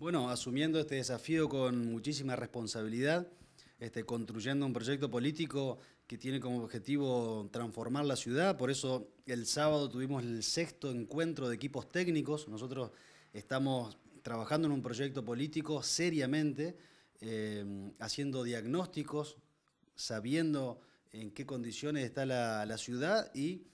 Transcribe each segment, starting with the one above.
Bueno, asumiendo este desafío con muchísima responsabilidad, este, construyendo un proyecto político que tiene como objetivo transformar la ciudad, por eso el sábado tuvimos el sexto encuentro de equipos técnicos, nosotros estamos trabajando en un proyecto político seriamente, eh, haciendo diagnósticos, sabiendo en qué condiciones está la, ciudad y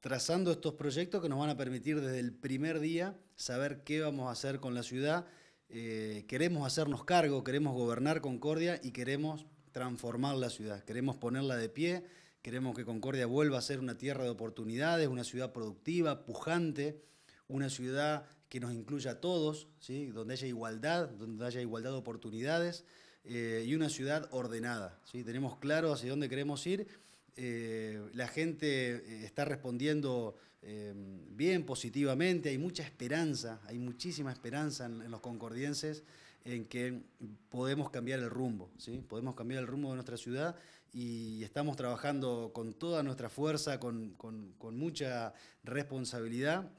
trazando estos proyectos que nos van a permitir desde el primer día saber qué vamos a hacer con la ciudad eh, queremos hacernos cargo, queremos gobernar Concordia y queremos transformar la ciudad, queremos ponerla de pie, queremos que Concordia vuelva a ser una tierra de oportunidades, una ciudad productiva, pujante, una ciudad que nos incluya a todos, ¿sí? donde haya igualdad, donde haya igualdad de oportunidades eh, y una ciudad ordenada. ¿sí? Tenemos claro hacia dónde queremos ir eh, la gente eh, está respondiendo eh, bien, positivamente, hay mucha esperanza, hay muchísima esperanza en, los concordienses en que podemos cambiar el rumbo, ¿sí? podemos cambiar el rumbo de nuestra ciudad y estamos trabajando con toda nuestra fuerza, con, con, mucha responsabilidad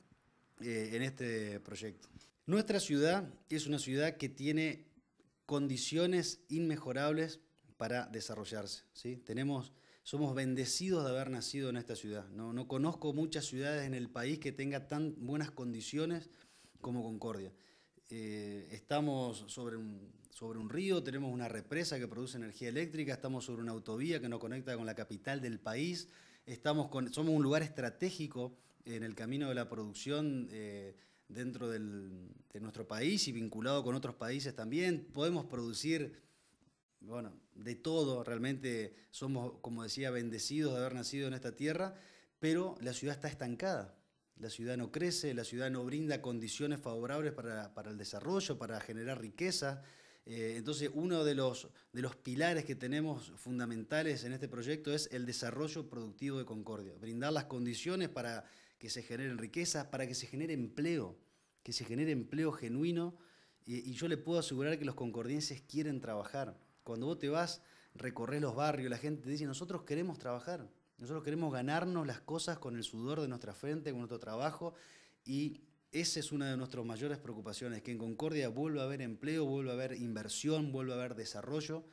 en este proyecto. Nuestra ciudad es una ciudad que tiene condiciones inmejorables para desarrollarse. ¿sí? Tenemos somos bendecidos de haber nacido en esta ciudad. No, conozco muchas ciudades en el país que tenga tan buenas condiciones como Concordia. Eh, estamos sobre un, sobre un río, tenemos una represa que produce energía eléctrica, estamos sobre una autovía que nos conecta con la capital del país, estamos somos un lugar estratégico en el camino de la producción eh, dentro de nuestro país y vinculado con otros países también. Podemos producir bueno, de todo, realmente somos, como decía, bendecidos de haber nacido en esta tierra, pero la ciudad está estancada. La ciudad no crece, la ciudad no brinda condiciones favorables para, el desarrollo, para generar riqueza. Eh, entonces, uno de los, pilares que tenemos fundamentales en este proyecto es el desarrollo productivo de Concordia, brindar las condiciones para que se generen riquezas, para que se genere empleo, que se genere empleo genuino. y yo le puedo asegurar que los concordienses quieren trabajar cuando vos te vas, recorres los barrios, la gente te dice, nosotros queremos trabajar, nosotros queremos ganarnos las cosas con el sudor de nuestra frente, con nuestro trabajo, y esa es una de nuestras mayores preocupaciones, que en Concordia vuelva a haber empleo, vuelva a haber inversión, vuelva a haber desarrollo,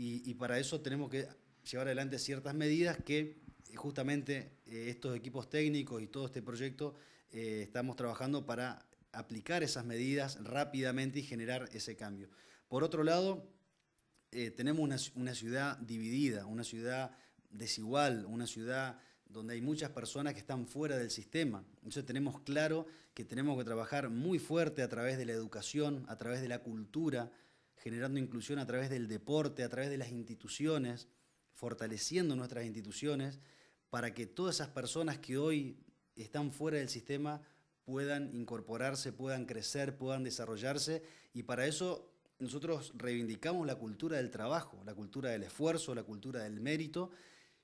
y, para eso tenemos que llevar adelante ciertas medidas que eh, justamente eh, estos equipos técnicos y todo este proyecto eh, estamos trabajando para aplicar esas medidas rápidamente y generar ese cambio. Por otro lado, eh, tenemos una, una ciudad dividida, una ciudad desigual, una ciudad donde hay muchas personas que están fuera del sistema. Entonces tenemos claro que tenemos que trabajar muy fuerte a través de la educación, a través de la cultura, generando inclusión a través del deporte, a través de las instituciones, fortaleciendo nuestras instituciones para que todas esas personas que hoy están fuera del sistema puedan incorporarse, puedan crecer, puedan desarrollarse y para eso nosotros reivindicamos la cultura del trabajo, la cultura del esfuerzo, la cultura del mérito,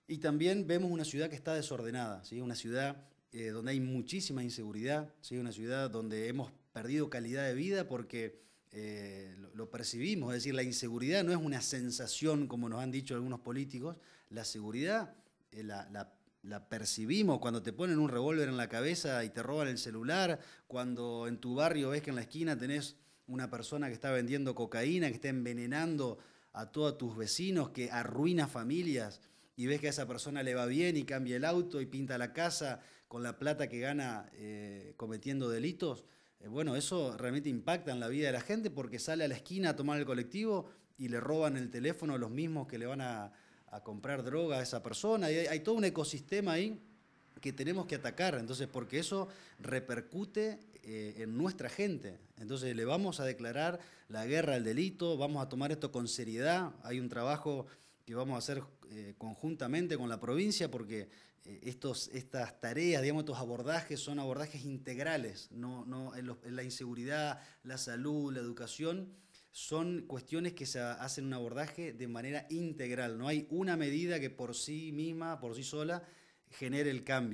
y también vemos una ciudad que está desordenada, ¿sí? una ciudad eh, donde hay muchísima inseguridad, ¿sí? una ciudad donde hemos perdido calidad de vida porque eh, lo, percibimos, es decir, la inseguridad no es una sensación como nos han dicho algunos políticos, la seguridad eh, la percibimos cuando te ponen un revólver en la cabeza y te roban el celular, cuando en tu barrio ves que en la esquina tenés una persona que está vendiendo cocaína, que está envenenando a todos tus vecinos, que arruina familias y ves que a esa persona le va bien y cambia el auto y pinta la casa con la plata que gana eh, cometiendo delitos, eh, bueno, eso realmente impacta en la vida de la gente porque sale a la esquina a tomar el colectivo y le roban el teléfono a los mismos que le van a, comprar droga a esa persona. hay, hay todo un ecosistema ahí que tenemos que atacar, entonces, porque eso repercute eh, en nuestra gente. Entonces le vamos a declarar la guerra al delito, vamos a tomar esto con seriedad, hay un trabajo que vamos a hacer eh, conjuntamente con la provincia porque eh, estos, estas tareas, digamos, estos abordajes son abordajes integrales, no, en la inseguridad, la salud, la educación son cuestiones que se hacen un abordaje de manera integral. No hay una medida que por sí misma, por sí sola, genere el cambio.